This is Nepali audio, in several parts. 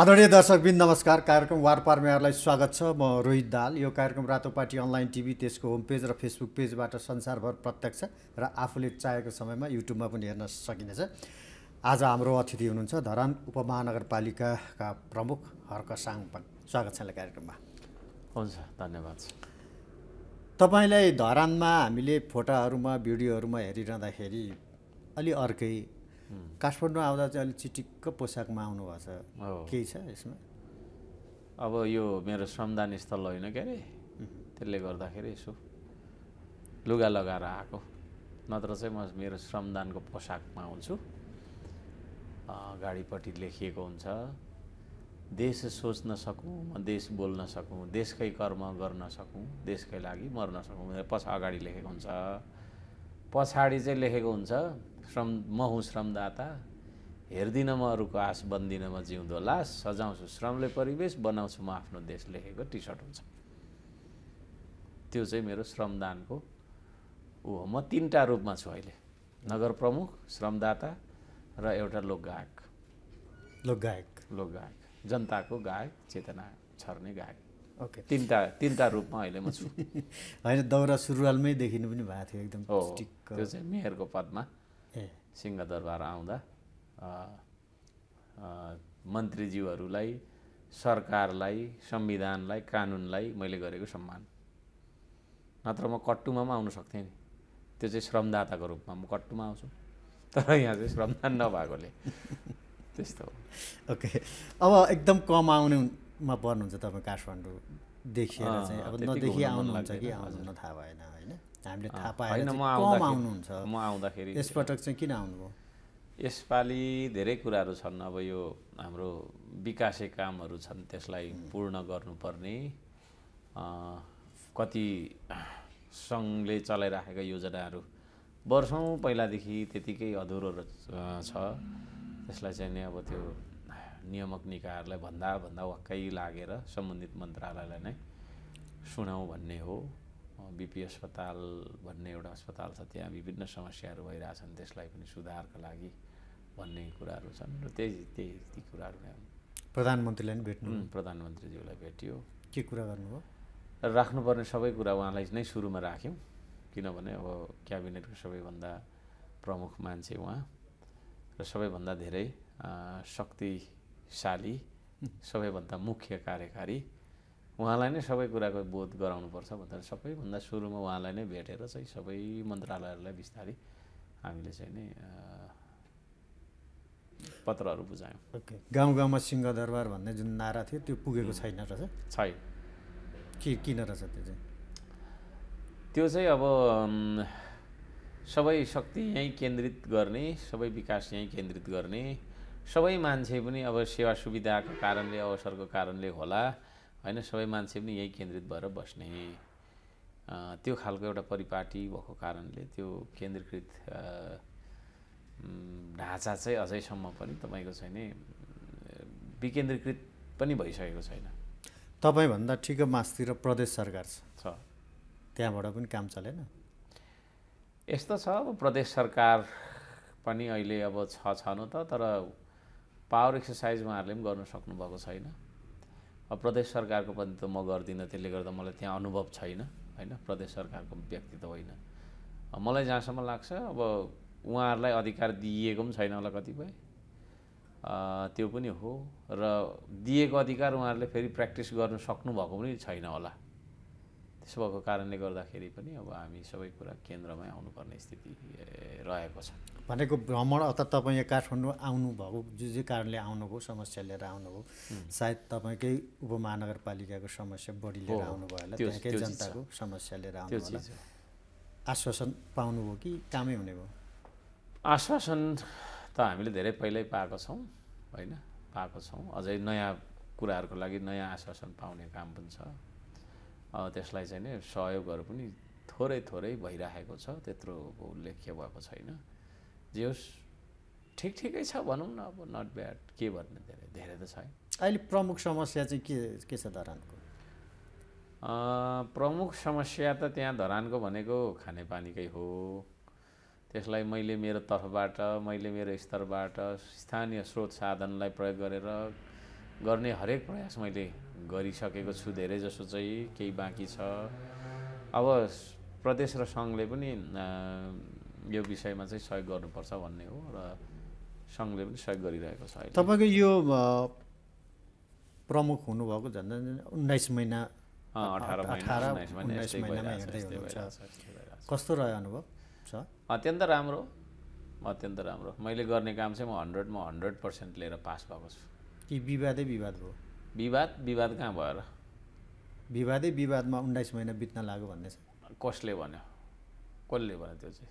आदरणीय दर्शकबिन नमस्कार कार्यक्रम वार पार्मेहरूलाई स्वागत छ म रोहित दाल यो कार्यक्रम रातो पार्टी अनलाइन टिभी त्यसको होम पेज र फेसबुक पेजबाट संसारभर प्रत्यक्ष र आफूले चाहेको समयमा युट्युबमा पनि हेर्न सकिनेछ आज हाम्रो अतिथि हुनुहुन्छ धरान उपमहानगरपालिकाका प्रमुख हर्क साङपाङ स्वागत छ यसलाई कार्यक्रममा हुन्छ धन्यवाद तपाईँलाई धरानमा हामीले फोटाहरूमा भिडियोहरूमा हेरिरहँदाखेरि अलि अर्कै काठमाडौँ आउँदा चाहिँ अलिक चिटिक्क पोसाकमा आउनुभएको छ केही छ यसमा अब यो मेरो श्रमदान स्थल होइन के अरे त्यसले गर्दाखेरि यसो लुगा लगाएर आएको नत्र चाहिँ म मेरो श्रमदानको पोसाकमा आउँछु गाडीपट्टि लेखिएको हुन्छ देश सोच्न सकौँ म देश बोल्न सकौँ देशकै कर्म गर्न सकौँ देशकै लागि मर्न सकौँ पछ अगाडि लेखेको हुन्छ पछाडि चाहिँ लेखेको हुन्छ श्रम म हुँ श्रमदाता हेर्दिनँ म अरूको आस बन्दिनँ म जिउँदो लास सजाउँछु श्रमले परिवेश बनाउँछु म आफ्नो देश लेखेको टी सर्ट हुन्छ त्यो चाहिँ मेरो श्रमदानको ऊ हो म तिनवटा रूपमा छु अहिले नगर प्रमुख श्रमदाता र एउटा लोकगायक लोकगायक लोकगायक जनताको गायक चेतना छर्ने गायक ओके okay. तिनवटा तिनवटा रूपमा अहिले म छु होइन दौरा सुरुवालमै देखिनु पनि भएको थियो एकदम त्यो चाहिँ मेयरको पदमा सिंहदरबार आउँदा मन्त्रीज्यूहरूलाई सरकारलाई संविधानलाई कानुनलाई मैले गरेको सम्मान नत्र म कट्टुमा पनि आउन सक्थेँ नि त्यो चाहिँ श्रमदाताको रूपमा म कट्टुमा आउँछु तर यहाँ चाहिँ श्रमदान नभएकोले त्यस्तो हो ओके अब एकदम कम आउनेमा पर्नुहुन्छ तपाईँ काठमाडौँदेखि अब नदेखि आउनुहुन्छ कि आउनु थाहा भएन होइन हामीले थाहा पाएन म आउँदा म आउँदाखेरि यसपटक चाहिँ किन आउनुभयो यसपालि धेरै कुराहरू छन् अब यो हाम्रो विकासे कामहरू छन् त्यसलाई पूर्ण गर्नुपर्ने कति सङ्घले चलाइराखेका योजनाहरू वर्षौँ पहिलादेखि त्यतिकै अधुरो छ त्यसलाई चाहिँ नि अब त्यो नियामक निकायहरूलाई भन्दा भन्दा वाक्कै लागेर सम्बन्धित मन्त्रालयलाई नै सुनाउँ भन्ने हो बिपी अस्पताल भन्ने एउटा अस्पताल छ त्यहाँ विभिन्न समस्याहरू भइरहेछन् त्यसलाई पनि सुधारका लागि भन्ने कुराहरू छन् र त्यही त्यही ती कुराहरू प्रधानमन्त्रीलाई पनि भेट्नु प्रधानमन्त्रीज्यूलाई भेटियो के कुरा गर्नुभयो राख्नुपर्ने सबै कुरा उहाँलाई नै सुरुमा राख्यौँ किनभने अब क्याबिनेटको सबैभन्दा प्रमुख मान्छे उहाँ र सबैभन्दा धेरै शक्तिशाली सबैभन्दा मुख्य कार्यकारी उहाँलाई नै सबै कुराको बोध गराउनुपर्छ भनेर सबैभन्दा सुरुमा उहाँलाई नै भेटेर चाहिँ सबै मन्त्रालयहरूलाई बिस्तारै हामीले चाहिँ नि पत्रहरू बुझायौँ ओके गाउँ गाउँमा सिंहदरबार भन्ने जुन नारा थियो त्यो पुगेको छैन रहेछ छैन के किन रहेछ त्यो चाहिँ त्यो चाहिँ अब सबै शक्ति यहीँ केन्द्रित गर्ने सबै विकास यहीँ केन्द्रित गर्ने सबै मान्छे पनि अब सेवा सुविधाको कारणले अवसरको कारणले होला होइन सबै मान्छे पनि यही केन्द्रित भएर बस्ने त्यो खालको एउटा परिपाटी भएको कारणले त्यो केन्द्रीकृत ढाँचा चाहिँ अझैसम्म पनि तपाईँको छैन विकेन्द्रीकृत पनि भइसकेको छैन तपाईँभन्दा ठिक मासतिर प्रदेश सरकार छ त्यहाँबाट पनि काम चलेन यस्तो छ अब प्रदेश सरकार पनि अहिले अब छ छन त तर पावर एक्सर्साइज उहाँहरूले पनि गर्नु सक्नुभएको छैन प्रदेश सरकारको पनि त म गर्दिनँ त्यसले गर्दा मलाई त्यहाँ अनुभव छैन होइन प्रदेश सरकारको व्यक्ति त होइन मलाई जहाँसम्म लाग्छ अब उहाँहरूलाई अधिकार दिइएको पनि छैन होला कतिपय त्यो पनि हो र दिएको अधिकार उहाँहरूले फेरि प्र्याक्टिस गर्नु सक्नुभएको पनि छैन होला त्यसो भएको कारणले गर्दाखेरि पनि अब हामी सबै कुरा केन्द्रमै आउनुपर्ने स्थिति रहेको छ भनेको भ्रमण अर्थात् तपाईँ यहाँ काठमाडौँ आउनुभएको जे जे कारणले आउनुभयो समस्या लिएर आउनुभयो सायद तपाईँकै उपमहानगरपालिकाको समस्या बढी लिएर आउनुभयो होला त्यहाँकै जनताको समस्या लिएर आउनु आश्वासन पाउनुभयो कि कामै हुने भयो आश्वासन त हामीले धेरै पहिल्यै पाएको छौँ होइन पाएको छौँ अझै नयाँ कुराहरूको लागि नयाँ आश्वासन पाउने काम पनि छ त्यसलाई चाहिँ नि सहयोगहरू पनि थोरै थोरै भइराखेको छ त्यत्रो उल्लेख्य भएको छैन जे होस् ठिक ठिकै छ भनौँ न अब नट ब्याड के भन्ने धेरै धेरै त छैन अहिले प्रमुख समस्या चाहिँ के के छ धरानको प्रमुख समस्या त त्यहाँ धरानको भनेको खानेपानीकै हो त्यसलाई मैले मेरो तर्फबाट मैले मेरो स्तरबाट स्थानीय स्रोत साधनलाई प्रयोग गरेर गर्ने हरेक प्रयास मैले गरिसकेको छु धेरै जसो चाहिँ केही बाँकी छ अब प्रदेश र सङ्घले पनि यो विषयमा चाहिँ सहयोग गर्नुपर्छ भन्ने हो र सङ्घले पनि सहयोग गरिरहेको छ तपाईँको यो प्रमुख हुनुभएको झन्डै उन्नाइस महिना अठार कस्तो रह्यो अनुभव छ अत्यन्त राम्रो अत्यन्त राम्रो मैले गर्ने काम चाहिँ म हन्ड्रेडमा हन्ड्रेड पर्सेन्ट लिएर पास भएको छु कि विवादै विवाद भयो विवाद विवाद कहाँ भयो र विवादै विवादमा उन्नाइस महिना बित्न लाग्यो भन्ने छ कसले भन्यो कसले भन्यो त्यो चाहिँ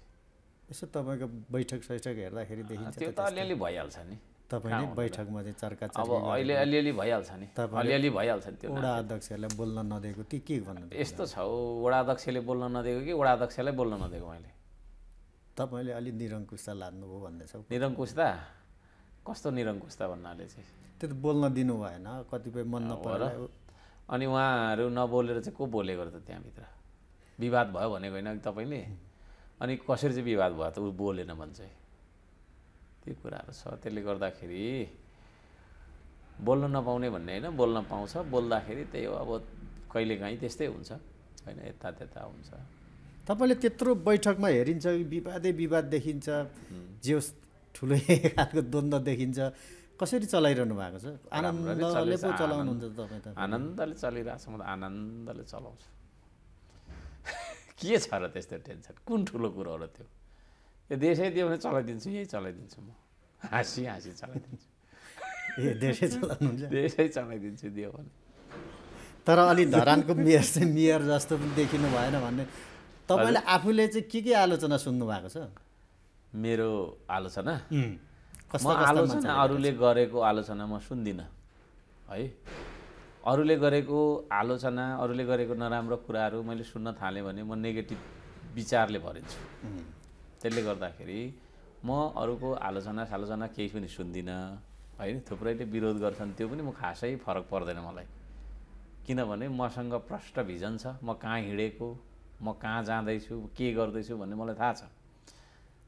यसो तपाईँको बैठक सैठक हेर्दाखेरि देखिन्छ त्यो त अलिअलि भइहाल्छ नि तपाईँ बैठकमा चाहिँ चर्का अब अहिले अलिअलि भइहाल्छ नि अलिअलि भइहाल्छ नि त्यो वडा अध्यक्षहरूलाई बोल्न नदिएको कि के भन्नु यस्तो छ हौ वडा अध्यक्षले बोल्न नदिएको कि वडा अध्यक्षलाई बोल्न नदिएको मैले तपाईँले अलिक निरङ्कुशता लानुभयो भन्दैछ निरङ्कुशता कस्तो निरङ्कुशता भन्नाले चाहिँ त्यो त बोल्न दिनु भएन कतिपय मन नपर अनि उहाँहरू नबोलेर चाहिँ को बोलेको त त्यहाँभित्र विवाद भयो भनेको होइन तपाईँले अनि कसरी चाहिँ विवाद भयो त ऊ बोलेन भन्छ त्यो कुराहरू छ त्यसले गर्दाखेरि बोल्न नपाउने भन्ने होइन बोल्न पाउँछ बोल्दाखेरि त्यही हो अब कहिलेकाहीँ त्यस्तै हुन्छ होइन यता त्यता हुन्छ तपाईँले त्यत्रो बैठकमा हेरिन्छ विवादै विवाद देखिन्छ जे होस् ठुलो खालको द्वन्द्व देखिन्छ कसरी चलाइरहनु भएको छ आनन्दले चलाउनुहुन्छ तपाईँ त आनन्दले चलिरहेको छ म त आनन्दले चलाउँछु के छ र त्यस्तो टेन्सन कुन ठुलो कुरो र त्यो यो देशै दियो भने चलाइदिन्छु यही चलाइदिन्छु म हाँसी हाँसी चलाइदिन्छु ए देशै चलाउनुहुन्छ देशै चलाइदिन्छु दियो भने तर अलि धरानको मेयर चाहिँ मेयर जस्तो पनि देखिनु भएन भन्ने तपाईँले आफूले चाहिँ के के आलोचना सुन्नु भएको छ मेरो आलोचना म आलोचना अरूले गरेको आलोचना म सुन्दिनँ है अरूले गरेको आलोचना अरूले गरेको नराम्रो कुराहरू मैले सुन्न थालेँ भने म नेगेटिभ विचारले भरिन्छु त्यसले गर्दाखेरि म अरूको आलोचना सालोचना केही पनि सुन्दिनँ होइन थुप्रैले विरोध गर्छन् त्यो पनि म खासै फरक पर्दैन मलाई किनभने मसँग प्रष्ट भिजन छ म कहाँ हिँडेको म कहाँ जाँदैछु के गर्दैछु भन्ने मलाई थाहा छ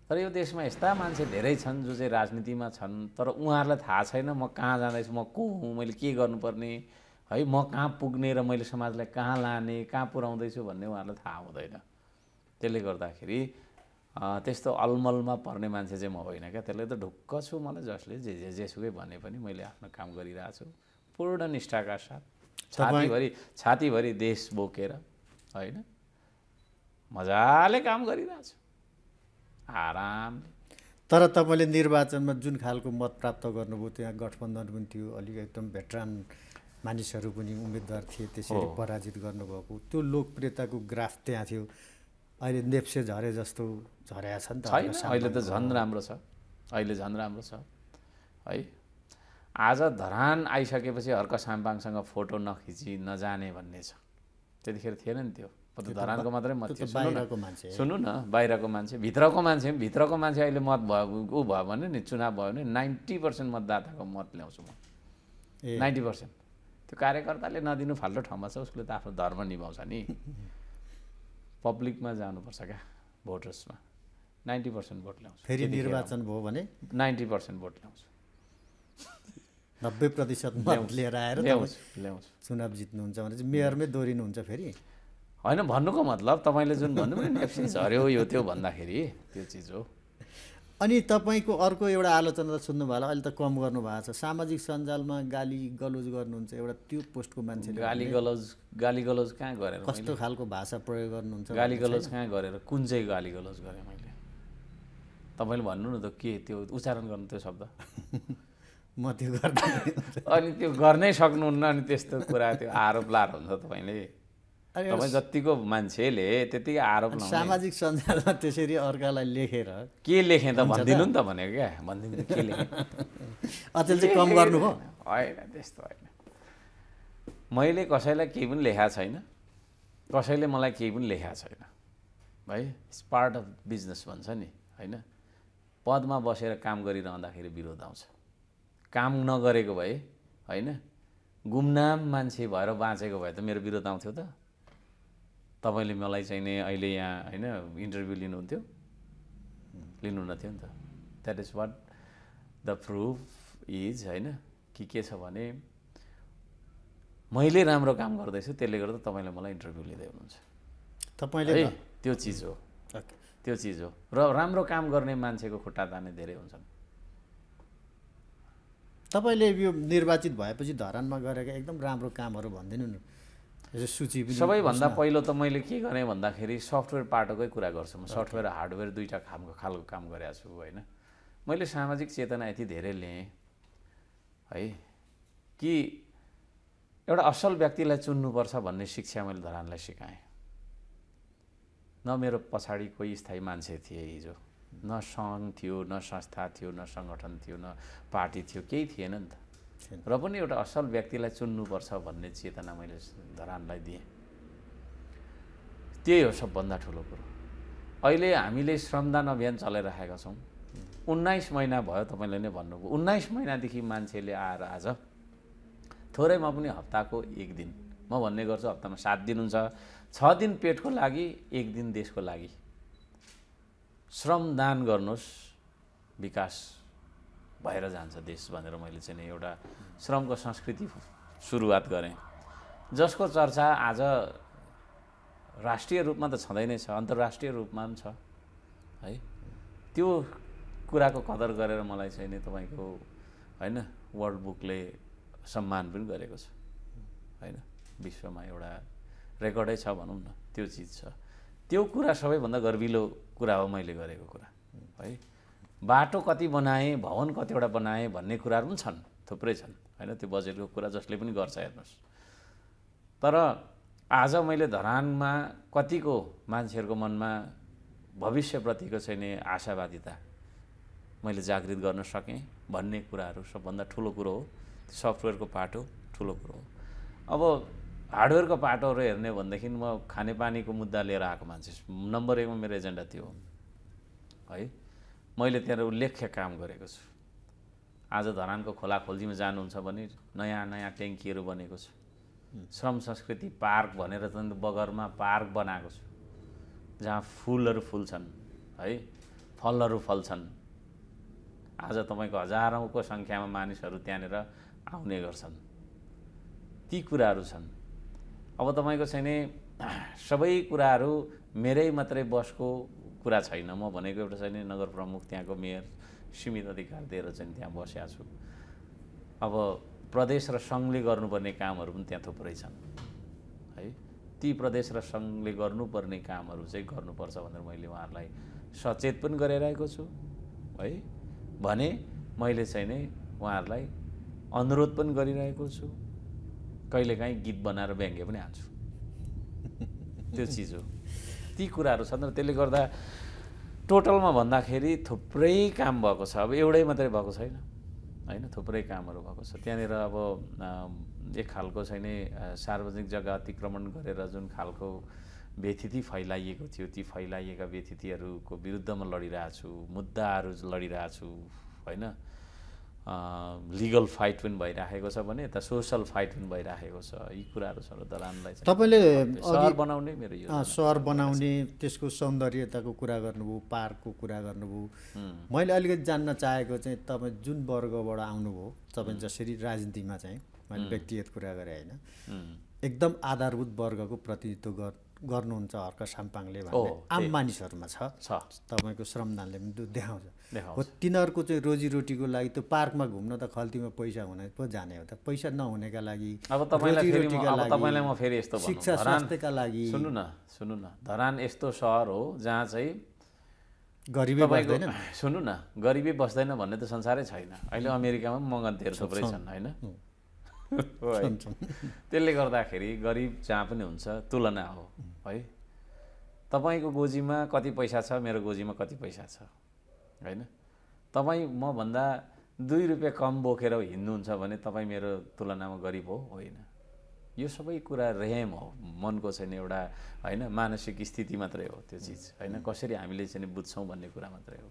तर यो देशमा यस्ता मान्छे धेरै छन् जो चाहिँ राजनीतिमा छन् तर उहाँहरूलाई थाहा छैन म कहाँ जाँदैछु म को हुँ मैले के गर्नुपर्ने है म कहाँ पुग्ने र मैले समाजलाई कहाँ लाने कहाँ पुऱ्याउँदैछु भन्ने उहाँहरूलाई थाहा हुँदैन त्यसले गर्दाखेरि त्यस्तो अलमलमा पर्ने मान्छे चाहिँ म होइन क्या त्यसले त ढुक्क छु मलाई जसले जे जे जेसुकै भने पनि मैले आफ्नो काम गरिरहेको छु पूर्ण निष्ठाका साथ छातीभरि छातीभरि देश बोकेर होइन मजाले काम गरिरहेको छु आरामले तर तपाईँले निर्वाचनमा जुन खालको मत प्राप्त गर्नुभयो त्यहाँ गठबन्धन पनि थियो अलिक एकदम भेटरान मानिसहरू पनि उम्मेदवार थिए त्यसरी पराजित गर्नुभएको त्यो लोकप्रियताको ग्राफ त्यहाँ थियो अहिले नेप्से झरे जस्तो झरेका छ नि त अहिले त झन् राम्रो छ अहिले झन् राम्रो छ है आज धरान आइसकेपछि हर्क साम्पाङसँग फोटो नखिची नजाने भन्ने छ त्यतिखेर थिएन नि त्यो त धरानको मात्रै मत थियो सुन्नु न बाहिरको मान्छे भित्रको मान्छे भित्रको मान्छे अहिले मत भयो ऊ भयो भने नि चुनाव भयो भने नाइन्टी पर्सेन्ट मतदाताको मत ल्याउँछु म नाइन्टी पर्सेन्ट त्यो कार्यकर्ताले नदिनु फाल्टो ठाउँमा छ उसले त आफ्नो धर्म निभाउँछ नि पब्लिकमा जानुपर्छ क्या भोटर्समा नाइन्टी पर्सेन्ट भोट ल्याउँछ फेरि निर्वाचन भयो भने नाइन्टी पर्सेन्ट भोट ल्याउँछ नब्बे प्रतिशत लिएर आएर ल्याउँछु ल्याउँछु चुनाव जित्नुहुन्छ भने चाहिँ मेयरमै दोहोरिनुहुन्छ फेरि होइन भन्नुको मतलब तपाईँले जुन भन्नुभयो नि एफसिस झऱ्यो यो त्यो भन्दाखेरि त्यो चिज हो अनि तपाईँको अर्को एउटा आलोचना त सुन्नुभयो होला अहिले त कम गर्नुभएको छ सामाजिक सञ्जालमा गाली गलोज गर्नुहुन्छ एउटा त्यो पोस्टको मान्छेले गाली गलोज गाली गलोज कहाँ गरेर कस्तो खालको भाषा प्रयोग गर्नुहुन्छ गाली गलोज कहाँ गरेर कुन चाहिँ गाली गलोज गरेँ मैले तपाईँले भन्नु न त के त्यो उच्चारण गर्नु त्यो शब्द म त्यो गर्दै अनि त्यो गर्नै सक्नुहुन्न अनि त्यस्तो कुरा त्यो आरोप लाएर हुन्छ तपाईँले तपाईँ जतिको मान्छेले त्यतिकै आरोप सामाजिक सञ्जालमा त्यसरी अर्कालाई लेखेर के लेखेँ त भनिदिनु नि त भनेको क्या भनिदिनु के लेखेँ अचेल चाहिँ कम हो होइन त्यस्तो होइन मैले कसैलाई केही पनि लेखाएको छैन कसैले मलाई केही पनि लेखाएको छैन है इट्स पार्ट अफ बिजनेस भन्छ नि होइन पदमा बसेर काम गरिरहँदाखेरि विरोध आउँछ काम नगरेको भए होइन गुमनाम मान्छे भएर बाँचेको भए त मेरो विरोध आउँथ्यो त तपाईँले मलाई चाहिँ नि अहिले यहाँ होइन इन्टरभ्यू लिनुहुन्थ्यो लिनुहुन्न थियो नि त that is what the proof is होइन कि के छ भने मैले राम्रो काम गर्दैछु त्यसले गर्दा तपाईँले मलाई इन्टरभ्यू लिँदै हुनुहुन्छ तपाईँले त्यो चिज हो त्यो चिज हो र राम्रो काम गर्ने मान्छेको खुट्टा ताने धेरै हुन्छन् तपाईँले यो निर्वाचित भएपछि धरानमा गरेका एकदम राम्रो कामहरू भनिदिनु न सूची सबैभन्दा पहिलो त मैले के गरेँ भन्दाखेरि सफ्टवेयर पाटोकै कुरा गर्छु म सफ्टवेयर हार्डवेयर दुईवटा खामको खालको काम गरेको छु होइन मैले सामाजिक चेतना यति धेरै लिएँ है कि एउटा असल व्यक्तिलाई चुन्नुपर्छ भन्ने शिक्षा मैले धरानलाई सिकाएँ न मेरो पछाडि कोही स्थायी मान्छे थिए हिजो न सङ्घ थियो न संस्था थियो न सङ्गठन थियो न पार्टी थियो केही थिएन नि त र पनि एउटा असल व्यक्तिलाई चुन्नुपर्छ भन्ने चेतना मैले धरानलाई दिएँ त्यही हो सबभन्दा ठुलो कुरो अहिले हामीले श्रमदान अभियान चलाइराखेका छौँ उन्नाइस महिना भयो तपाईँले नै भन्नुभयो उन्नाइस महिनादेखि मान्छेले आएर आज थोरैमा पनि हप्ताको एक दिन म भन्ने गर्छु हप्तामा सात दिन हुन्छ छ दिन पेटको लागि एक दिन देशको लागि श्रमदान गर्नुहोस् विकास भएर जान्छ देश भनेर मैले चाहिँ नि एउटा श्रमको संस्कृति सुरुवात गरेँ जसको चर्चा आज राष्ट्रिय रूपमा त छँदै नै छ अन्तर्राष्ट्रिय रूपमा पनि छ है त्यो कुराको कदर गरेर मलाई चाहिँ नि तपाईँको होइन वर्ल्ड बुकले सम्मान पनि गरेको छ होइन विश्वमा एउटा रेकर्डै छ भनौँ न त्यो चिज छ त्यो कुरा सबैभन्दा गर्विलो कुरा हो मैले गरेको कुरा है बाटो कति बनाए भवन कतिवटा बनाए भन्ने कुराहरू पनि छन् थुप्रै छन् होइन त्यो बजेटको कुरा जसले पनि गर्छ हेर्नुहोस् तर आज मैले धरानमा कतिको मान्छेहरूको मनमा भविष्यप्रतिको चाहिँ नि आशावादिता मैले जागृत गर्न सकेँ भन्ने कुराहरू सबभन्दा ठुलो कुरो हो सफ्टवेयरको पाटो ठुलो कुरो हो अब हार्डवेयरको पाटोहरू हेर्ने हो भनेदेखि म खानेपानीको मुद्दा लिएर आएको मान्छे नम्बर एकमा मेरो एजेन्डा त्यो हो है मैले त्यहाँ उल्लेख्य काम गरेको छु आज धरानको खोला खोल्जीमा जानुहुन्छ भने नयाँ नयाँ ट्याङ्कीहरू बनेको छ श्रम संस्कृति पार्क भनेर झन् बगरमा पार्क बनाएको छु जहाँ फुलहरू फुल्छन् है फलहरू फल्छन् आज तपाईँको हजारौँको सङ्ख्यामा मानिसहरू त्यहाँनिर आउने गर्छन् ती कुराहरू छन् अब तपाईँको चाहिँ नि सबै कुराहरू मेरै मात्रै बसको कुरा छैन म भनेको एउटा छैन नगर प्रमुख त्यहाँको मेयर सीमित अधिकार दिएर चाहिँ त्यहाँ बसेका छु अब प्रदेश र सङ्घले गर्नुपर्ने कामहरू पनि त्यहाँ थुप्रै छन् है ती प्रदेश र सङ्घले गर्नुपर्ने कामहरू चाहिँ गर्नुपर्छ भनेर मैले उहाँहरूलाई सचेत पनि गराइरहेको छु है भने मैले चाहिँ नै उहाँहरूलाई अनुरोध पनि गरिरहेको छु कहिलेकाहीँ गीत बनाएर ब्याङ्गे पनि हाल्छु त्यो चिज हो ती कुराहरू छन् र त्यसले गर्दा टोटलमा भन्दाखेरि थुप्रै काम भएको छ अब एउटै मात्रै भएको छैन होइन थुप्रै कामहरू भएको छ त्यहाँनिर अब एक खालको छैन सार्वजनिक जग्गा अतिक्रमण गरेर जुन खालको व्यथिति फैलाइएको थियो ती फैलाइएका व्यथितिहरूको विरुद्धमा लडिरहेछु मुद्दाहरू लडिरहेछु होइन लिगल फाइट पनि भइराखेको छ भने यता सोसल फाइट पनि भइराखेको छ यी कुराहरू छ दलानलाई तपाईँले सहर बनाउने मेरो यो सहर बनाउने त्यसको सौन्दर्यताको कुरा गर्नुभयो पार्कको कुरा गर्नुभयो मैले अलिकति जान्न चाहेको चाहिँ तपाईँ जुन वर्गबाट आउनुभयो तपाईँ जसरी राजनीतिमा चाहिँ मैले व्यक्तिगत कुरा गरेँ होइन एकदम आधारभूत वर्गको प्रतिनिधित्व गर् गर्नुहुन्छ हर्क साम्पाङले आम मानिसहरूमा छ तपाईँको श्रमदानले पनि देखाउँछ हो तिनीहरूको चाहिँ रोजीरोटीको लागि त्यो पार्कमा घुम्न त खल्तीमा पैसा हुने पो जाने हो त पैसा नहुनेका लागि अब तपाईँलाई म फेरि यस्तो शिक्षा स्वास्थ्यका लागि सुन्नु न सुन्नु न धरान यस्तो सहर हो जहाँ चाहिँ गरिबी बस्दैन सुन्नु न गरिबी बस्दैन भन्ने त संसारै छैन अहिले अमेरिकामा पनि धेर थुप्रै छन् होइन त्यसले गर्दाखेरि गरिब जहाँ पनि हुन्छ तुलना हो है तपाईँको गोजीमा कति पैसा छ मेरो गोजीमा कति पैसा छ होइन तपाईँ मभन्दा दुई रुपियाँ कम बोकेर हिँड्नुहुन्छ भने तपाईँ मेरो तुलनामा गरिब हो होइन यो सबै कुरा रेम हो मनको चाहिँ एउटा होइन मानसिक स्थिति मात्रै हो त्यो चिज होइन कसरी हामीले चाहिँ बुझ्छौँ भन्ने कुरा मात्रै हो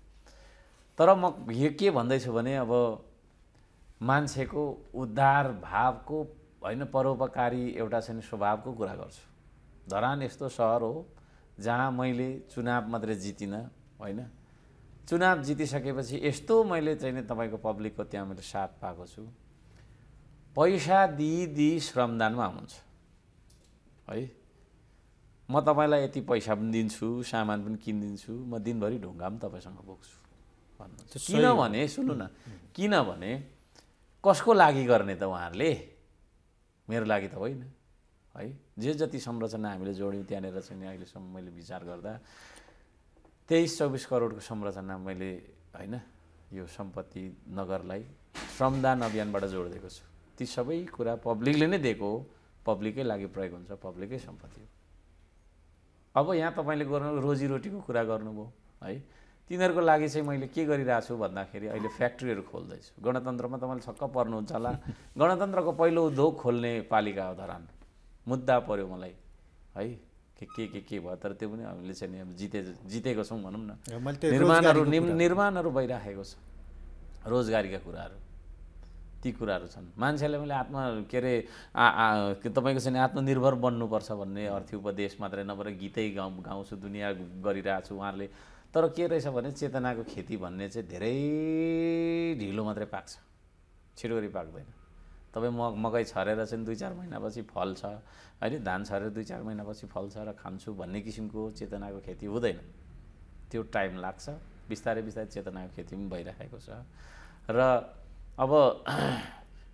तर म यो के भन्दैछु भने अब मान्छेको उद्धार भावको होइन परोपकारी एउटा चाहिँ स्वभावको कुरा गर्छु धरान यस्तो सहर हो जहाँ मैले चुनाव मात्रै जितिनँ होइन चुनाव जितिसकेपछि यस्तो मैले चाहिँ नि तपाईँको पब्लिकको त्यहाँ मैले साथ पाएको छु पैसा दिइदिई श्रमदानमा हुन्छ है म तपाईँलाई यति पैसा पनि दिन्छु सामान पनि किनिदिन्छु म दिनभरि ढुङ्गा पनि तपाईँसँग बोक्छु भन्नुहुन्छ किनभने सुन्नु न किनभने कसको लागि गर्ने त उहाँहरूले मेरो लागि त होइन है जे जति संरचना हामीले जोड्यौँ त्यहाँनिर चाहिँ अहिलेसम्म मैले विचार गर्दा तेइस चौबिस करोडको संरचना मैले होइन यो सम्पत्ति नगरलाई श्रमदान अभियानबाट जोडिदिएको छु ती सबै कुरा पब्लिकले नै दिएको हो पब्लिकै लागि प्रयोग हुन्छ पब्लिकै सम्पत्ति हो अब यहाँ तपाईँले गर्नु रोजीरोटीको कुरा गर्नुभयो है तिनीहरूको लागि चाहिँ मैले के गरिरहेको छु भन्दाखेरि अहिले फ्याक्ट्रीहरू खोल्दैछु गणतन्त्रमा तपाईँले छक्क पर्नुहुन्छ होला गणतन्त्रको पहिलो उद्योग खोल्ने पालिका हो धरान मुद्दा पऱ्यो मलाई है के के के भयो तर त्यो पनि हामीले चाहिँ अब जिते जितेको छौँ भनौँ न निर्माणहरू निर्माणहरू भइराखेको छ रोजगारीका कुराहरू ती कुराहरू छन् मान्छेले मैले आत्म के अरे तपाईँको चाहिँ आत्मनिर्भर बन्नुपर्छ भन्ने अर्थी उपदेश मात्रै नभएर गीतै गाउँ गाउँछु दुनियाँ गरिरहेको छु उहाँहरूले तर के रहेछ भने चेतनाको खेती भन्ने चाहिँ धेरै ढिलो मात्रै पाक्छ छिटो गरी पाक्दैन तपाईँ म मकै छरेर चाहिँ दुई चार महिनापछि फल्छ होइन धान छरेर दुई चार महिनापछि फल्छ र खान्छु भन्ने किसिमको चेतनाको खेती हुँदैन त्यो टाइम लाग्छ बिस्तारै बिस्तारै चेतनाको खेती पनि भइराखेको छ र अब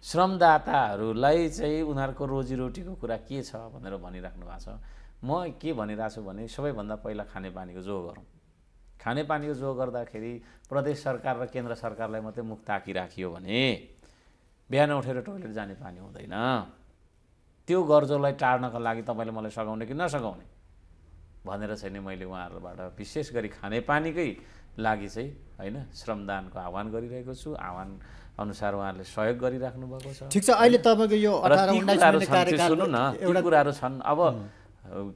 श्रमदाताहरूलाई चाहिँ उनीहरूको रोजीरोटीको कुरा के छ भनेर भनिराख्नु भएको छ म के भनिरहेको छु भने सबैभन्दा पहिला खानेपानीको जो गरौँ खानेपानीको जो गर्दाखेरि प्रदेश सरकार र केन्द्र सरकारलाई मात्रै मुख ताकिराखियो भने बिहान उठेर टोइलेट जाने पानी हुँदैन त्यो गर्जोलाई टार्नको लागि तपाईँले मलाई सघाउने कि नसघाउने भनेर चाहिँ नि मैले उहाँहरूबाट विशेष गरी खानेपानीकै लागि चाहिँ होइन श्रमदानको आह्वान गरिरहेको छु आह्वान अनुसार उहाँहरूले सहयोग गरिराख्नु भएको छ ठिक छ अहिले तपाईँको यो सुन्नु न एउटा कुराहरू छन् अब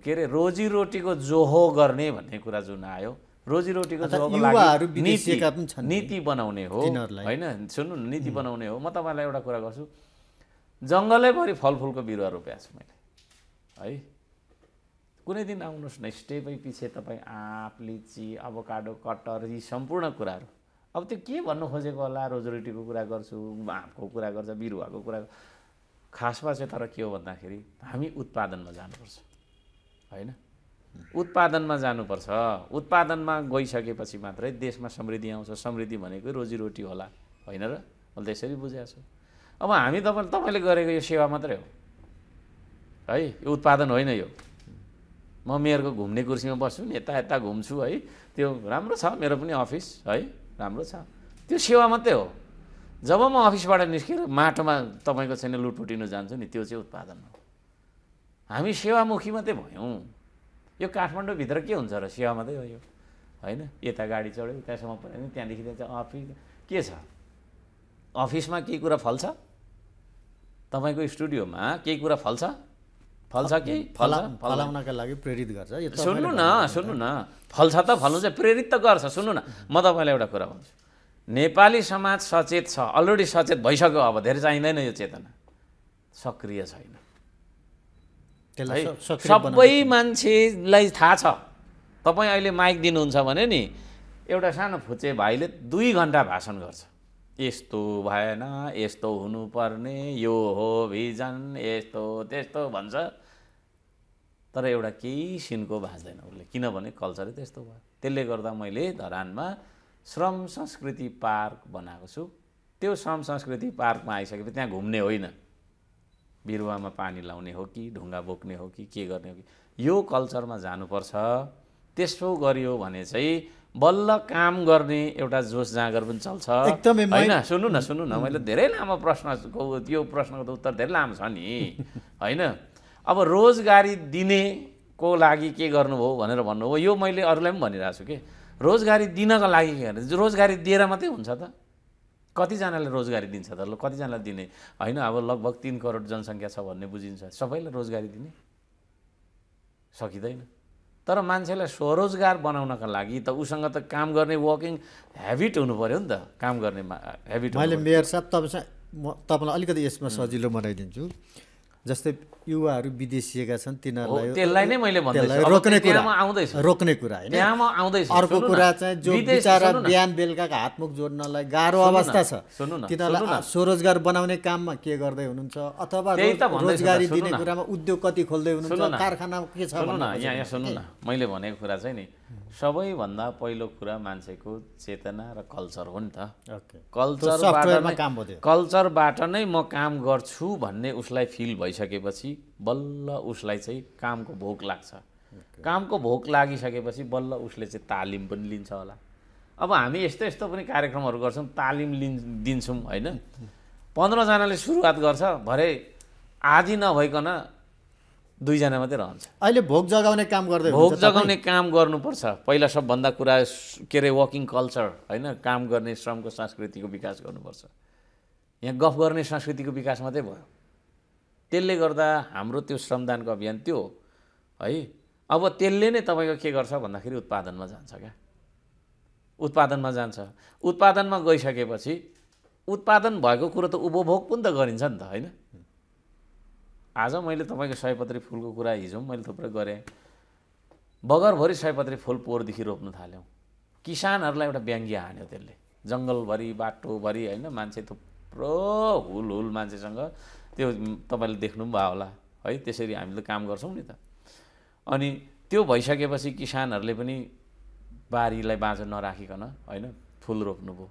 के अरे रोजीरोटीको जोहो गर्ने भन्ने कुरा जुन आयो रोजीरोटीको नीति बनाउने हो होइन सुन्नु नीति बनाउने हो म तपाईँलाई एउटा कुरा गर्छु जङ्गलैभरि फलफुलको बिरुवा रोपेको छु मैले है कुनै दिन आउनुहोस् न स्टेपै पछि तपाईँ आँप लिची अबकाडो कटर यी सम्पूर्ण कुराहरू अब त्यो के भन्नु खोजेको होला रोजीरोटीको कुरा गर्छु आँपको कुरा गर्छ बिरुवाको कुरा खासमा चाहिँ तर के हो भन्दाखेरि हामी उत्पादनमा जानुपर्छ होइन उत्पादनमा जानुपर्छ उत्पादनमा गइसकेपछि मात्रै देशमा समृद्धि आउँछ समृद्धि भनेको रोजीरोटी होला होइन र मैले त्यसरी बुझाएको छु अब हामी तपाईँ तपाईँले गरेको यो सेवा मात्रै हो है यो उत्पादन होइन यो म मेयरको घुम्ने कुर्सीमा बस्छु नि यता यता घुम्छु है त्यो राम्रो छ मेरो पनि अफिस है राम्रो छ त्यो सेवा मात्रै हो जब म अफिसबाट निस्केर माटोमा तपाईँको छैन लुटपुटिनु जान्छु नि त्यो चाहिँ उत्पादन हो हामी सेवामुखी मात्रै भयौँ यो काठमाडौँभित्र के हुन्छ र सेवा मात्रै हो यो होइन यता गाडी चढ्यो त्यहाँसम्म भने त्यहाँदेखि त्यहाँ अफिस के छ अफिसमा केही कुरा फल्छ तपाईँको स्टुडियोमा केही कुरा फल्छ फल्छ कि फला फलाउनका लागि प्रेरित गर्छ सुन्नु न सुन्नु न फल्छ त फल्नु चाहिँ प्रेरित त गर्छ सुन्नु न म तपाईँलाई एउटा कुरा भन्छु नेपाली समाज सचेत छ अलरेडी सचेत भइसक्यो अब धेरै चाहिँदैन यो चेतना सक्रिय छैन है सबै मान्छेलाई थाहा छ तपाईँ अहिले माइक दिनुहुन्छ भने नि एउटा सानो फुच्चे भाइले दुई घन्टा भाषण गर्छ यस्तो भएन यस्तो हुनुपर्ने यो हो भिजन यस्तो त्यस्तो भन्छ तर एउटा केही सिनको भाँच्दैन उसले किनभने कल्चरै त्यस्तो भयो त्यसले गर्दा मैले धरानमा श्रम संस्कृति पार्क बनाएको छु त्यो श्रम संस्कृति पार्कमा आइसकेपछि त्यहाँ घुम्ने होइन बिरुवामा पानी लाउने हो कि ढुङ्गा बोक्ने हो कि के गर्ने हो कि यो कल्चरमा जानुपर्छ त्यसो गरियो भने चाहिँ बल्ल काम गर्ने एउटा जोस जाँगर पनि चल्छ एकदमै होइन सुन्नु न सुन्नु न मैले धेरै लामो प्रश्नको त्यो प्रश्नको त उत्तर धेरै लामो छ नि होइन अब रोजगारी दिनेको लागि के गर्नुभयो भनेर भन्नुभयो यो मैले अरूलाई पनि भनिरहेको छु कि रोजगारी दिनको लागि के गर्ने रोजगारी दिएर मात्रै हुन्छ त कतिजनाले रोजगारी दिन्छ त ल कतिजनालाई दिने होइन अब लगभग तिन करोड जनसङ्ख्या छ भन्ने बुझिन्छ सबैलाई रोजगारी दिने सकिँदैन तर मान्छेलाई स्वरोजगार बनाउनका लागि त उसँग त काम गर्ने वर्किङ ह्याबिट हुनु पऱ्यो नि त काम गर्ने हेबिट मैले मेयर साहब तपाईँसँग म तपाईँलाई अलिकति यसमा सजिलो बनाइदिन्छु जस्तै युवाहरू विदेशिएका छन् तिनीहरूलाई त्यसलाई नै मैले रोक्ने कुरा रोक्ने कुरा होइन अर्को कुरा चाहिँ जो बिचरा बिहान बेलुकाको हातमुख जोड्नलाई गाह्रो अवस्था छ तिनीहरूलाई स्वरोजगार बनाउने काममा के गर्दै हुनुहुन्छ अथवा रोजगारी दिने कुरामा उद्योग कति खोल्दै हुनुहुन्छ कारखाना के छ यहाँ यहाँ सुन्नु न मैले भनेको कुरा चाहिँ नि सबैभन्दा पहिलो कुरा मान्छेको चेतना र कल्चर हो नि त कल्चरबाट कल्चरबाट नै म काम गर्छु भन्ने उसलाई फिल भइसकेपछि बल्ल उसलाई चाहिँ कामको भोक लाग्छ कामको भोक लागिसकेपछि बल्ल उसले चाहिँ तालिम पनि लिन्छ होला अब हामी यस्तो यस्तो पनि कार्यक्रमहरू गर्छौँ तालिम लिन् दिन्छौँ होइन पन्ध्रजनाले सुरुवात गर्छ भरे आदि नभइकन दुईजना मात्रै रहन्छ अहिले भोग जगाउने काम गर्दै भोग जगाउने काम गर्नुपर्छ पहिला सबभन्दा कुरा के अरे वर्किङ कल्चर होइन काम गर्ने श्रमको संस्कृतिको विकास गर्नुपर्छ यहाँ गफ गर्ने संस्कृतिको विकास मात्रै भयो त्यसले गर्दा हाम्रो त्यो श्रमदानको अभियान त्यो है अब त्यसले नै तपाईँको के गर्छ भन्दाखेरि उत्पादनमा जान्छ क्या उत्पादनमा जान्छ उत्पादनमा गइसकेपछि उत्पादन भएको कुरो त उपभोग पनि त गरिन्छ नि त होइन आज मैले तपाईँको सयपत्री फुलको कुरा हिजो पनि मैले थुप्रै गरेँ बगरभरि सयपत्री फुल पोहोरदेखि रोप्न थाल्यौँ किसानहरूलाई एउटा व्यङ्ग्य हान्यो त्यसले जङ्गलभरि बाटोभरि होइन मान्छे थुप्रो हुल हुल मान्छेसँग त्यो तपाईँले देख्नु पनि भयो होला है त्यसरी हामीले काम गर्छौँ नि त अनि त्यो भइसकेपछि किसानहरूले पनि बारीलाई बाँझो नराखिकन होइन फुल रोप्नुभयो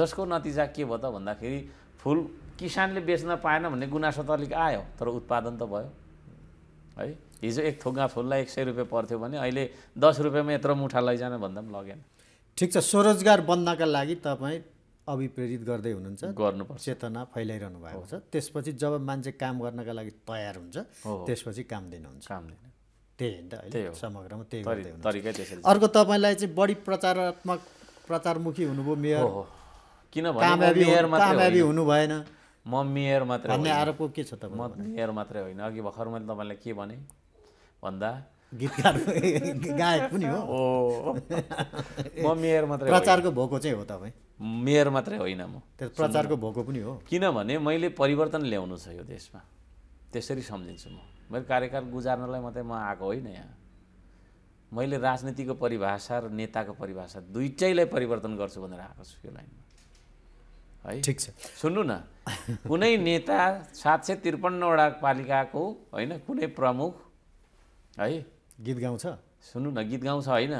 जसको नतिजा के भयो त भन्दाखेरि फुल किसानले बेच्न पाएन भन्ने गुनासो त अलिक आयो तर उत्पादन त भयो है हिजो एक थोङ्गा फुललाई एक सय रुपियाँ पर्थ्यो भने अहिले दस रुपियाँमा यत्रो मुठा लैजान भन्दा पनि लगेन ठिक छ स्वरोजगार बन्नका लागि तपाईँ अभिप्रेरित गर्दै हुनुहुन्छ गर्नुपर्छ चेतना फैलाइरहनु भएको छ त्यसपछि जब मान्छे काम गर्नका लागि तयार हुन्छ त्यसपछि काम दिनुहुन्छ काम दिनु त्यही होइन त समग्रमा त्यही गर्दै हुनुहुन्छ अर्को तपाईँलाई चाहिँ बढी प्रचारात्मक प्रचारमुखी हुनुभयो मेयर किनभने कामयाबी हुनु भएन म मेयर मात्रै आरोप के छ त म मेयर मात्रै होइन अघि भर्खर मैले तपाईँलाई के भने भन्दा गीतकार गायक पनि हो ओ म मेयर मात्रै प्रचारको भोको चाहिँ हो तपाईँ मेयर मात्रै होइन म प्रचारको भोको पनि हो किनभने मैले परिवर्तन ल्याउनु छ यो देशमा त्यसरी सम्झिन्छु म मेरो कार्यकाल गुजार्नलाई मात्रै म आएको होइन यहाँ मैले राजनीतिको परिभाषा र नेताको परिभाषा दुइटैलाई परिवर्तन गर्छु भनेर आएको छु यो लाइनमा है ठिक छ सुन्नु न कुनै नेता सात सय त्रिपन्नवटा पालिकाको होइन कुनै प्रमुख है गीत गाउँछ सुन्नु न गीत गाउँछ होइन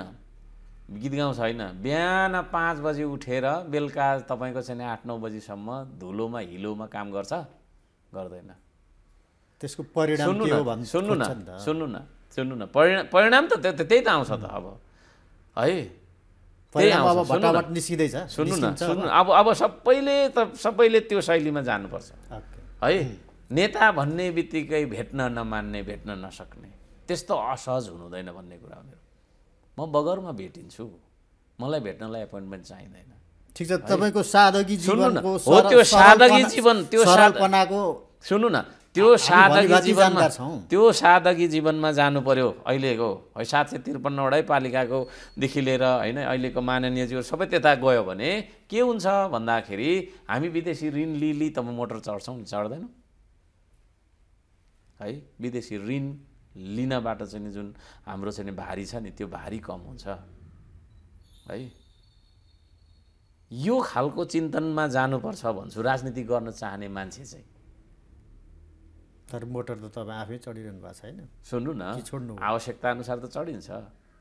गीत गाउँछ होइन बिहान पाँच बजी उठेर बेलुका तपाईँको चाहिँ आठ नौ बजीसम्म धुलोमा हिलोमा काम गर्छ गर्दैन त्यसको परिणाम सुन्नु न सुन्नु न सुन्नु न सुन्नु न परिणाम परिणाम त त्यही त आउँछ त अब है अब सुन्नु न सुन्नु अब अब सबैले त सबैले त्यो शैलीमा जानुपर्छ है नेता भन्ने बित्तिकै भेट्न नमान्ने भेट्न नसक्ने त्यस्तो असहज हुनुहुँदैन भन्ने कुरा मेरो म बगरमा भेटिन्छु मलाई भेट्नलाई एपोइन्टमेन्ट चाहिँदैन ठिक छ तपाईँको सादगी जीवन हो त्यो सादगी जीवन त्यो सुन्नु न त्यो साधकी जीवनमा त्यो साधकी जीवनमा जानु पर्यो अहिलेको है सात सय त्रिपन्नवटै पालिकाकोदेखि लिएर होइन अहिलेको माननीयजी सबै त्यता गयो भने के हुन्छ भन्दाखेरि हामी विदेशी ऋण लिली त मोटर चढ्छौँ नि चढ्दैनौँ है विदेशी ऋण लिनबाट चाहिँ नि जुन हाम्रो चाहिँ नि भारी छ नि त्यो भारी कम हुन्छ है यो खालको चिन्तनमा जानुपर्छ भन्छु राजनीति गर्न चाहने मान्छे चाहिँ तर मोटर त तपाईँ आफै चढिरहनु भएको छ छैन सुन्नु न छोड्नु आवश्यकता अनुसार त चढिन्छ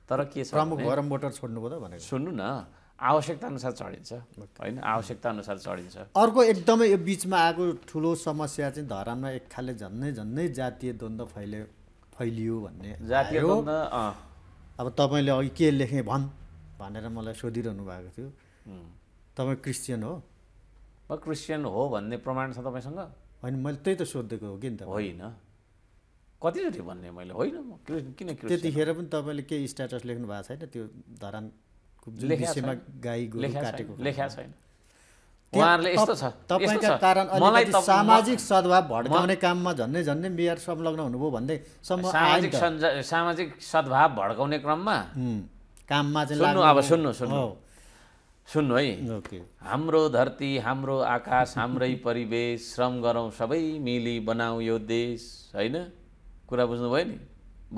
तर के छ प्रमुख भएर मोटर छोड्नु छोड्नुभयो त भनेर सुन्नु न आवश्यकता अनुसार चढिन्छ होइन आवश्यकता अनुसार चढिन्छ अर्को एकदमै यो बिचमा आएको ठुलो समस्या चाहिँ धरानमा एक खाले झन्नै झन्नै जातीय द्वन्द फैल्यो फैलियो भन्ने जातीय अब तपाईँले अघि के लेखेँ भन् भनेर मलाई सोधिरहनु भएको थियो तपाईँ क्रिस्चियन हो म क्रिस्चियन हो भन्ने प्रमाण छ तपाईँसँग होइन मैले त्यही त सोधेको हो कि नि त होइन कतिचोटि भन्ने मैले होइन म किन त्यतिखेर पनि तपाईँले केही स्ट्याटस लेख्नु भएको छैन त्यो धरान विषयमा गाई गोरु काटेको लेखा छैन उहाँहरूले यस्तो छ तपाईँका कारण अलिकति सामाजिक सद्भाव भड्काउने काममा झन्नै झन्नै मेयर संलग्न हुनुभयो भन्दै सामाजिक सामाजिक सद्भाव भड्काउने क्रममा काममा चाहिँ अब सुन्नु सुन्नु सुन्नु है हाम्रो धरती हाम्रो आकाश हाम्रै परिवेश श्रम गरौँ सबै मिली बनाऊ यो देश होइन कुरा बुझ्नुभयो नि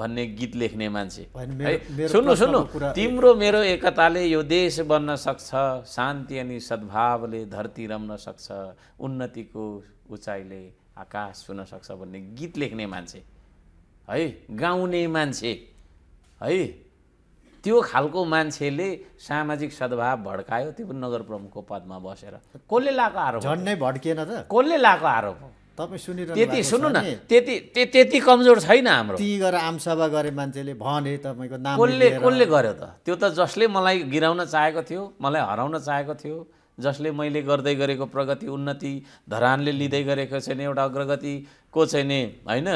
भन्ने गीत लेख्ने मान्छे है सुन्नु सुन्नु तिम्रो मेरो एकताले यो देश बन्न सक्छ शान्ति अनि सद्भावले धरती रम्न सक्छ उन्नतिको उचाइले आकाश सुन सक्छ भन्ने गीत लेख्ने मान्छे है गाउने मान्छे है त्यो खालको मान्छेले सामाजिक सद्भाव भड्कायो त्यो पनि नगर प्रमुखको पदमा बसेर कसले लाएको आरोप झन्डै भड्किएन त कसले लाएको आरोप हो तपाईँ सुनि त्यति सुन्नु न त्यति त्यति कमजोर छैन हाम्रो ती गरेर आमसभा गरे मान्छेले भने तपाईँको नाम कसले कसले गर्यो त त्यो त जसले मलाई गिराउन चाहेको थियो मलाई हराउन चाहेको थियो जसले मैले गर्दै गरेको प्रगति उन्नति धरानले लिँदै गरेको छैन एउटा अग्रगतिको चाहिँ नि होइन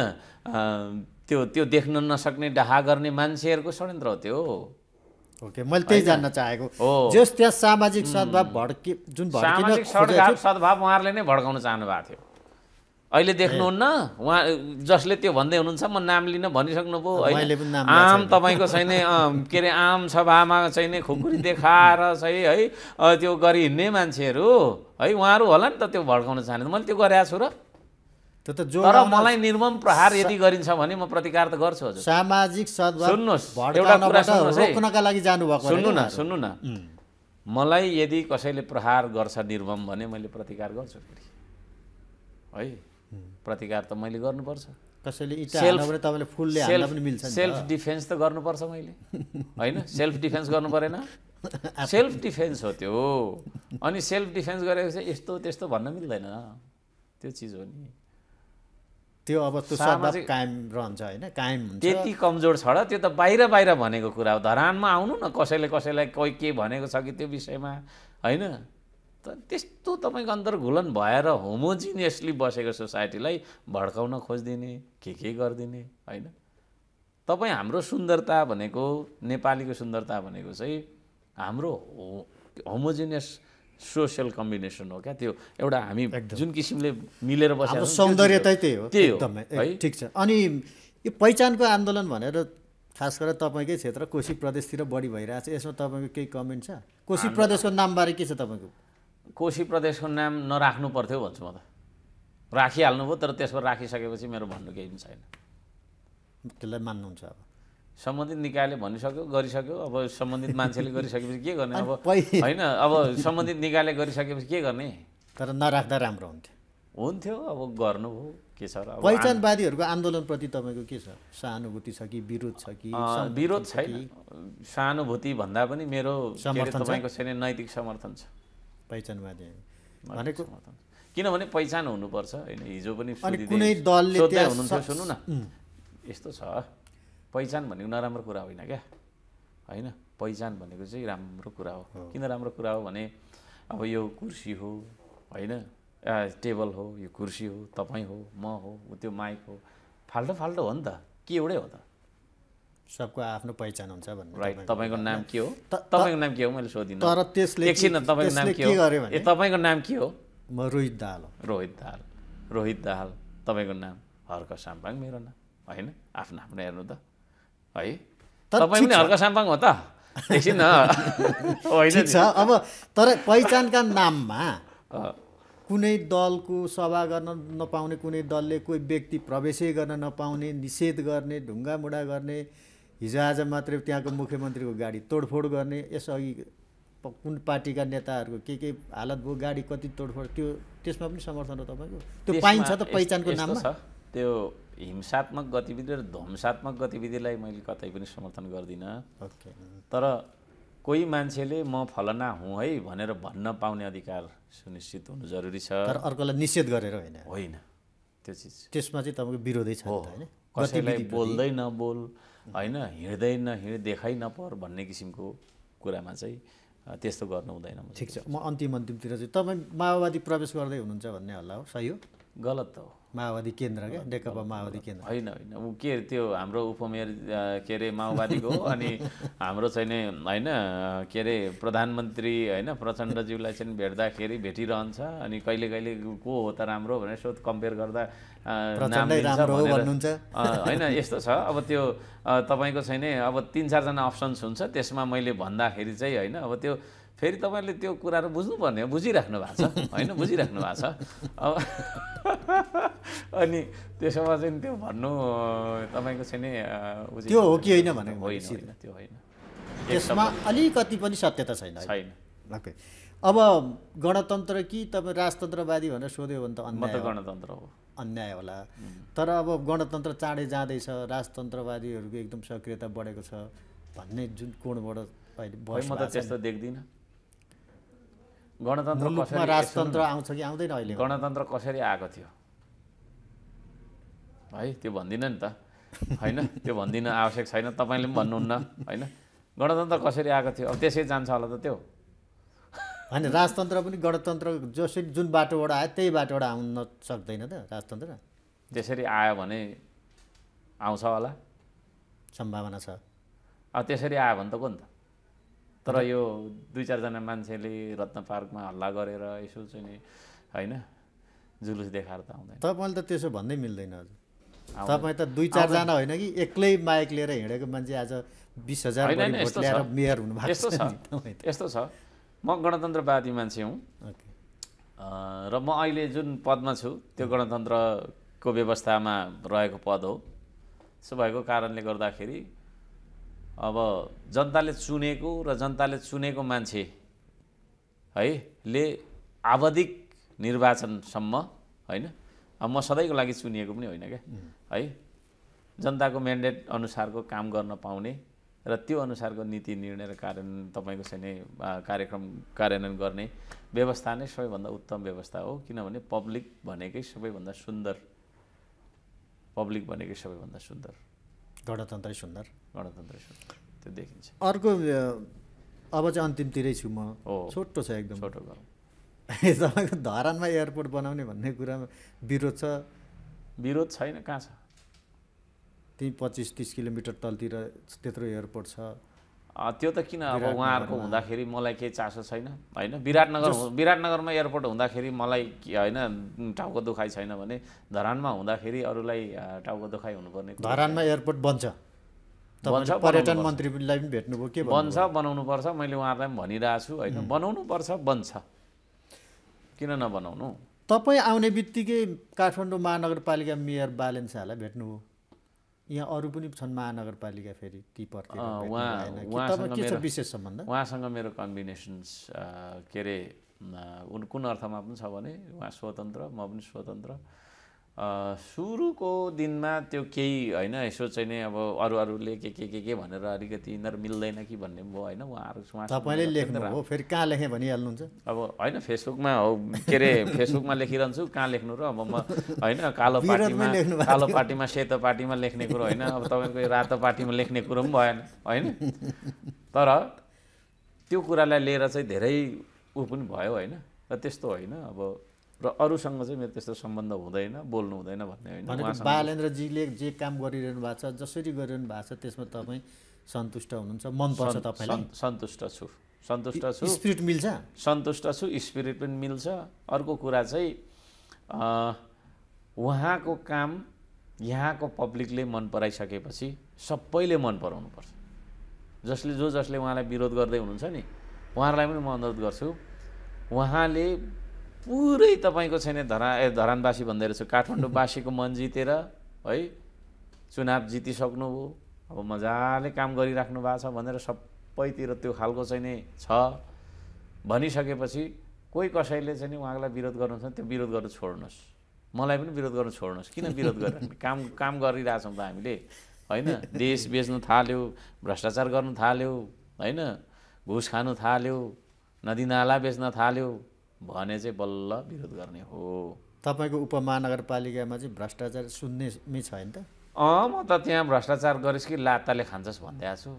त्यो त्यो देख्न नसक्ने डहा गर्ने मान्छेहरूको षड्यन्त्र हो त्यो ओके मैले त्यही जान्न चाहेको जस त्यहाँ सामाजिक सद्भाव भड्के जुन सामाजिक सद्भाव उहाँहरूले नै भड्काउन चाहनु भएको थियो अहिले देख्नुहुन्न उहाँ जसले त्यो भन्दै हुनुहुन्छ म नाम लिन भनिसक्नुभयो आम तपाईँको छैन के अरे आम सभामा चाहिँ खुकुरी देखाएर चाहिँ है त्यो गरी हिँड्ने मान्छेहरू है उहाँहरू होला नि त त्यो भड्काउन चाहने मैले त्यो गरेको छु र त तर मलाई निर्मम प्रहार यदि गरिन्छ भने म प्रतिकार त गर्छु हजुर सामाजिक सद्भाव एउटा रोक्नका लागि जानुभएको सुन्नु न सुन्नु न मलाई यदि कसैले प्रहार गर्छ निर्मम भने मैले प्रतिकार गर्छु फेरि है प्रतिकार त मैले गर्नुपर्छ कसैले मिल्छ सेल्फ डिफेन्स त गर्नुपर्छ मैले होइन सेल्फ डिफेन्स गर्नु परेन सेल्फ डिफेन्स हो त्यो अनि सेल्फ डिफेन्स गरेको चाहिँ यस्तो त्यस्तो भन्न मिल्दैन त्यो चिज हो नि त्यो अब त्यो कायम रहन्छ होइन कायम हुन्छ त्यति कमजोर छ र त्यो त बाहिर बाहिर भनेको कुरा हो धरानमा आउनु न कसैले कसैलाई कोही के भनेको छ कि त्यो विषयमा होइन त त्यस्तो तपाईँको अन्तर्घुलन भएर होमोजिनियसली बसेको सोसाइटीलाई भड्काउन खोजिदिने के के गरिदिने होइन तपाईँ हाम्रो सुन्दरता भनेको नेपालीको सुन्दरता भनेको चाहिँ हाम्रो हो होमोजिनियस सोसियल कम्बिनेसन हो क्या त्यो एउटा हामी जुन किसिमले मिलेर बसेको सौन्दर्यतै त्यही हो त्यही हो है ठिक छ अनि यो पहिचानको आन्दोलन भनेर खास गरेर तपाईँकै क्षेत्र कोशी प्रदेशतिर बढी भइरहेको छ यसमा तपाईँको केही कमेन्ट छ कोशी प्रदेशको नामबारे के छ तपाईँको कोशी प्रदेशको नाम नराख्नु पर्थ्यो भन्छु म त राखिहाल्नु भयो तर त्यसमा राखिसकेपछि मेरो भन्नु केही पनि छैन त्यसलाई मान्नुहुन्छ अब सम्बन्धित निकायले भनिसक्यो गरिसक्यो अब सम्बन्धित मान्छेले गरिसकेपछि के गर्ने अब होइन अब सम्बन्धित निकायले गरिसकेपछि के गर्ने तर नराख्दा राम्रो हुन्थ्यो हुन्थ्यो अब गर्नु गर्नुभयो के छ र पहिचानवादीहरूको आन्दोलनप्रति तपाईँको के छ सहानुभूति छ कि विरोध छ कि विरोध छैन सहानुभूति भन्दा पनि मेरो तपाईँको छैन नैतिक समर्थन छ पहिचानवादी भनेको किनभने पहिचान हुनुपर्छ होइन हिजो पनि कुनै दलले सुन्नु न यस्तो छ पहिचान भनेको नराम्रो कुरा होइन क्या होइन पहिचान भनेको चाहिँ राम्रो कुरा हो किन राम्रो कुरा हो भने अब यो कुर्सी हो होइन टेबल हो यो कुर्सी हो तपाईँ हो म हो त्यो माइक हो फाल्टो फाल्टो हो नि त के एउटै हो त सबको आफ्नो पहिचान हुन्छ भन्नु राइट तपाईँको नाम के हो तपाईँको नाम के हो मैले सोधिनँ तर त्यसले एकछिन तपाईँको नाम के हो ए तपाईँको नाम के हो म रोहित दाहाल रोहित दाहाल रोहित दाहाल तपाईँको नाम हर्क साम्पाङ मेरो नाम होइन आफ्नो आफ्नो हेर्नु त है तपाईँ पनि हर्क साम्पाङ हो त एकछिन होइन छ अब तर पहिचानका नाममा कुनै दलको सभा गर्न नपाउने कुनै दलले कोही व्यक्ति प्रवेशै गर्न नपाउने निषेध गर्ने ढुङ्गामुढा गर्ने हिजो आज मात्रै त्यहाँको मुख्यमन्त्रीको गाडी तोडफोड गर्ने यसअघि कुन पार्टीका नेताहरूको के के हालत भयो गाडी कति तोडफोड त्यो त्यसमा पनि समर्थन हो तपाईँको त्यो पाइन्छ त पहिचानको नाममा त्यो हिंसात्मक गतिविधि र ध्वंसात्मक गतिविधिलाई मैले कतै पनि समर्थन गर्दिनँ okay. तर कोही मान्छेले म फलना हुँ है भनेर भन्न पाउने अधिकार सुनिश्चित हुनु जरुरी छ तर अर्कोलाई निषेध गरेर होइन होइन त्यो चिज त्यसमा चाहिँ तपाईँको विरोधै छ होइन कसैलाई बोल्दै नबोल होइन हिँड्दै नहिँड देखाइ नपर भन्ने किसिमको कुरामा चाहिँ त्यस्तो गर्नु हुँदैन ठिक छ म अन्तिम अन्तिमतिर चाहिँ तपाईँ माओवादी प्रवेश गर्दै हुनुहुन्छ भन्ने हल्ला हो सही हो गलत त हो माओवादी केन्द्र क्या नेकपा माओवादी केन्द्र होइन होइन ऊ के त्यो हाम्रो उपमेयर के अरे माओवादीको हो अनि हाम्रो चाहिँ होइन के अरे प्रधानमन्त्री होइन प्रचण्डज्यूलाई चाहिँ भेट्दाखेरि भेटिरहन्छ अनि कहिले कहिले को हो त राम्रो भनेर यसो कम्पेयर गर्दा होइन यस्तो छ अब त्यो तपाईँको छैन अब तिन चारजना अप्सन्स हुन्छ त्यसमा मैले भन्दाखेरि चाहिँ होइन अब त्यो फेरि तपाईँले त्यो कुराहरू बुझ्नुपर्ने हो बुझिराख्नु भएको छ होइन बुझिराख्नु भएको छ अब अनि त्यसोमा चाहिँ त्यो भन्नु तपाईँको चाहिँ त्यो हो कि होइन भने होइन त्यो होइन त्यसमा अलिकति पनि सत्यता छैन छैन ओके अब गणतन्त्र कि तपाईँ राजतन्त्रवादी भनेर सोध्यो भने त अन्य गणतन्त्र हो अन्याय होला तर अब गणतन्त्र चाँडै जाँदैछ राजतन्त्रवादीहरूको एकदम सक्रियता बढेको छ भन्ने जुन कोणबाट अहिले म त त्यस्तो देख्दिनँ गणतन्त्र कसरी राजतन्त्र आउँछ कि आउँदैन अहिले गणतन्त्र कसरी आएको थियो है त्यो भन्दिनँ नि त होइन त्यो भन्दिनँ आवश्यक छैन तपाईँले पनि भन्नुहुन्न होइन गणतन्त्र कसरी आएको थियो अब त्यसै जान्छ होला त त्यो होइन राजतन्त्र पनि गणतन्त्र जसरी जुन बाटोबाट आयो त्यही बाटोबाट आउन सक्दैन त राजतन्त्र त्यसरी आयो भने आउँछ होला सम्भावना छ अब त्यसरी आयो भने त को नि त तर यो दुई चारजना मान्छेले रत्न पार्कमा हल्ला गरेर यसो चाहिँ नि होइन जुलुस देखाएर त आउँदैन तपाईँले त त्यसो भन्दै मिल्दैन हजुर तपाईँ त दुई चारजना होइन कि एक्लै माइक लिएर हिँडेको मान्छे आज बिस हजार मेयर हुनुभएको यस्तो छ यस्तो छ म गणतन्त्रवादी मान्छे हुँ र म अहिले जुन पदमा छु त्यो गणतन्त्रको व्यवस्थामा रहेको पद हो सो भएको कारणले गर्दाखेरि अब जनताले चुनेको र जनताले चुनेको मान्छे है ले आवधिक निर्वाचनसम्म होइन म सधैँको लागि चुनिएको पनि होइन क्या है जनताको म्यान्डेट अनुसारको काम गर्न पाउने र त्यो अनुसारको नीति निर्णय र कार्यान्वयन तपाईँको चाहिँ नै कार्यक्रम कार्यान्वयन गर्ने व्यवस्था नै सबैभन्दा उत्तम व्यवस्था हो किनभने पब्लिक भनेकै सबैभन्दा सुन्दर पब्लिक भनेकै सबैभन्दा सुन्दर गणतन्त्रै सुन्दर गणतन्त्र त्यो देखिन्छ अर्को अब चाहिँ अन्तिमतिरै छु म छोटो छ एकदम छोटो गरौँ तपाईँको धरानमा एयरपोर्ट बनाउने भन्ने कुरामा विरोध छ विरोध छैन कहाँ छ त्यहीँ पच्चिस तिस किलोमिटर तलतिर त्यत्रो एयरपोर्ट छ त्यो त किन अब उहाँहरूको हुँदाखेरि मलाई केही चासो छैन होइन विराटनगर विराटनगरमा एयरपोर्ट हुँदाखेरि मलाई होइन टाउको दुखाइ छैन भने धरानमा हुँदाखेरि अरूलाई टाउको दुखाइ हुनुपर्ने धरानमा एयरपोर्ट बन्छ तपाईँले पर्यटन मन्त्रीलाई पनि भेट्नुभयो के बन्छ बनाउनुपर्छ मैले उहाँहरूलाई पनि भनिरहेको छु होइन पर्छ बन्छ किन नबनाउनु तपाईँ आउने बित्तिकै काठमाडौँ महानगरपालिका मेयर बालेन शाहलाई भेट्नुभयो यहाँ अरू पनि छन् महानगरपालिका फेरि ती विशेष सम्बन्ध उहाँसँग मेरो कम्बिनेसन्स के अरे कुन अर्थमा पनि छ भने उहाँ स्वतन्त्र म पनि स्वतन्त्र सुरुको दिनमा त्यो केही होइन यसो चाहिँ नै अब अरू अरूले के के के के भनेर अलिकति यिनीहरू मिल्दैन कि भन्ने भयो होइन उहाँहरू तपाईँले लेख्नु हो फेरि कहाँ लेखेँ भनिहाल्नुहुन्छ अब होइन फेसबुकमा हो के अरे फेसबुकमा लेखिरहन्छु कहाँ लेख्नु र अब म होइन कालो पार्टीमा कालो पार्टीमा सेतो पार्टीमा लेख्ने कुरो होइन अब तपाईँको रातो पार्टीमा लेख्ने कुरो पनि भएन होइन तर त्यो कुरालाई लिएर चाहिँ धेरै ऊ पनि भयो होइन र त्यस्तो होइन अब र अरूसँग चाहिँ मेरो त्यस्तो सम्बन्ध हुँदैन बोल्नु हुँदैन भन्ने होइन बालेन्द्रजीले जे काम गरिरहनु भएको छ जसरी गरिरहनु भएको छ त्यसमा तपाईँ सन्तुष्ट हुनुहुन्छ मनपर्छ तपाईँलाई सन्तुष्ट छु सन्तुष्ट छु स्पिरिट मिल्छ सन्तुष्ट छु स्पिरिट पनि मिल्छ अर्को कुरा चाहिँ उहाँको काम यहाँको पब्लिकले मन पराइसकेपछि सबैले मन पराउनु पर्छ जसले जो जसले उहाँलाई विरोध गर्दै हुनुहुन्छ नि उहाँहरूलाई पनि म अनुरोध गर्छु उहाँले पुरै तपाईँको छैन धरा ए धरानवासी भन्दै रहेछ काठमाडौँवासीको मन जितेर है चुनाव जितिसक्नुभयो अब मजाले काम गरिराख्नु भएको छ भनेर सबैतिर त्यो खालको चाहिँ नै छ भनिसकेपछि कोही कसैले चाहिँ नि उहाँलाई विरोध गर्नुहुन्छ त्यो विरोध गर्नु छोड्नुहोस् मलाई पनि विरोध गर्नु छोड्नुहोस् किन विरोध गरेर काम काम गरिरहेछौँ त हामीले होइन देश बेच्नु थाल्यो भ्रष्टाचार गर्नु थाल्यो होइन घुस खानु थाल्यो नदीनाला बेच्न थाल्यो भने चाहिँ बल्ल विरोध गर्ने हो तपाईँको उपमहानगरपालिकामा चाहिँ भ्रष्टाचार सुन्ने छैन त अँ म त त्यहाँ भ्रष्टाचार गरेस् कि लाताले खान्छस् भन्दै छु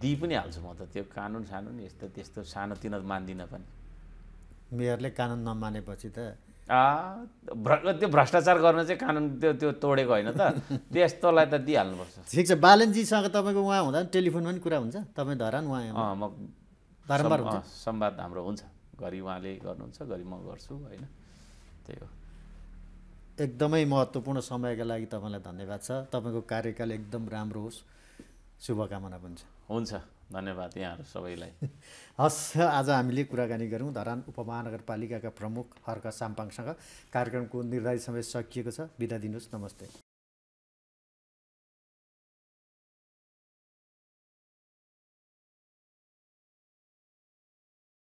दिइ पनि हाल्छु म त त्यो कानुन सानुन यस्तो त्यस्तो सानो सानोतिनो मान्दिनँ पनि मेयरले कानुन नमानेपछि त भ्र त्यो भ्रष्टाचार गर्न चाहिँ कानुन त्यो त्यो तोडेको होइन त त्यस्तोलाई त दिइहाल्नुपर्छ ठिक छ बालनजीसँग तपाईँको उहाँ हुँदा टेलिफोनमा पनि कुरा हुन्छ तपाईँ धरान उहाँ म बारम्बार संवाद हाम्रो हुन्छ घरि उहाँले गर्नुहुन्छ घरि म गर्छु होइन त्यही हो एकदमै महत्त्वपूर्ण समयका लागि तपाईँलाई धन्यवाद छ तपाईँको कार्यकाल एकदम राम्रो होस् शुभकामना पनि छ हुन्छ धन्यवाद यहाँहरू सबैलाई हस् आज हामीले कुराकानी गऱ्यौँ धरान उपमहानगरपालिकाका प्रमुख हर्क साम्पाङसँग कार्यक्रमको निर्धारित समय सकिएको छ बिदा दिनुहोस् नमस्ते